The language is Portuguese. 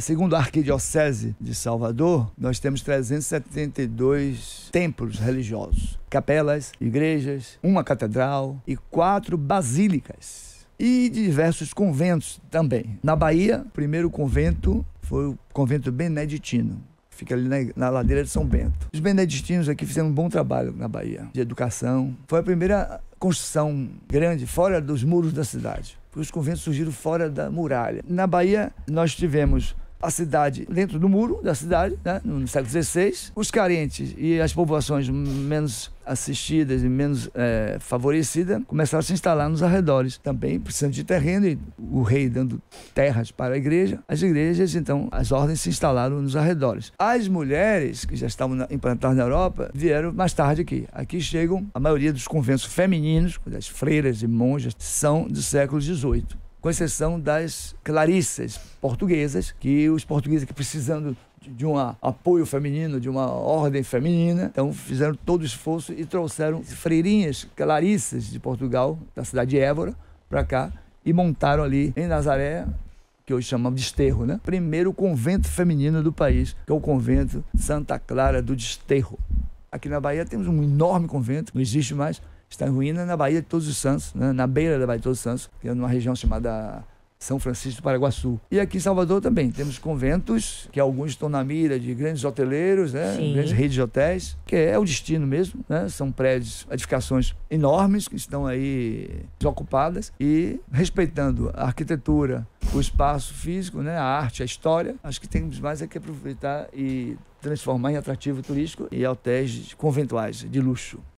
Segundo a Arquidiocese de Salvador, nós temos 372 templos religiosos, capelas, igrejas, uma catedral e quatro basílicas. E diversos conventos também. Na Bahia, o primeiro convento foi o convento beneditino, fica ali na, na, ladeira de São Bento. Os beneditinos aqui fizeram um bom trabalho na Bahia, de educação. Foi a primeira construção grande fora dos muros da cidade. Porque os conventos surgiram fora da muralha. Na Bahia, nós tivemos a cidade dentro do muro da cidade, né, no século XVI. Os carentes e as populações menos assistidas e menos é, favorecidas começaram a se instalar nos arredores, também precisando de terreno e o rei dando terras para a igreja. As igrejas, então, as ordens se instalaram nos arredores. As mulheres que já estavam implantadas na Europa vieram mais tarde aqui. Aqui chegam a maioria dos conventos femininos, das freiras e monjas, são do século XVIII com exceção das Clarissas portuguesas, que os portugueses que precisando de um apoio feminino, de uma ordem feminina. Então fizeram todo o esforço e trouxeram freirinhas clarissas de Portugal, da cidade de Évora, para cá e montaram ali em Nazaré, que hoje chamamos de Desterro, né? Primeiro convento feminino do país, que é o convento Santa Clara do Desterro. Aqui na Bahia temos um enorme convento, não existe mais, está em ruína na Baía de Todos os Santos, né? na beira da Baía de Todos os Santos, que é numa região chamada São Francisco do Paraguaçu. E aqui em Salvador também temos conventos, que alguns estão na mira de grandes hoteleiros, né? grandes redes de hotéis, que é o destino mesmo. Né? São prédios, edificações enormes que estão aí desocupadas e respeitando a arquitetura, o espaço físico, né? a arte, a história. Acho que temos mais é que aproveitar e transformar em atrativo turístico e hotéis conventuais de luxo.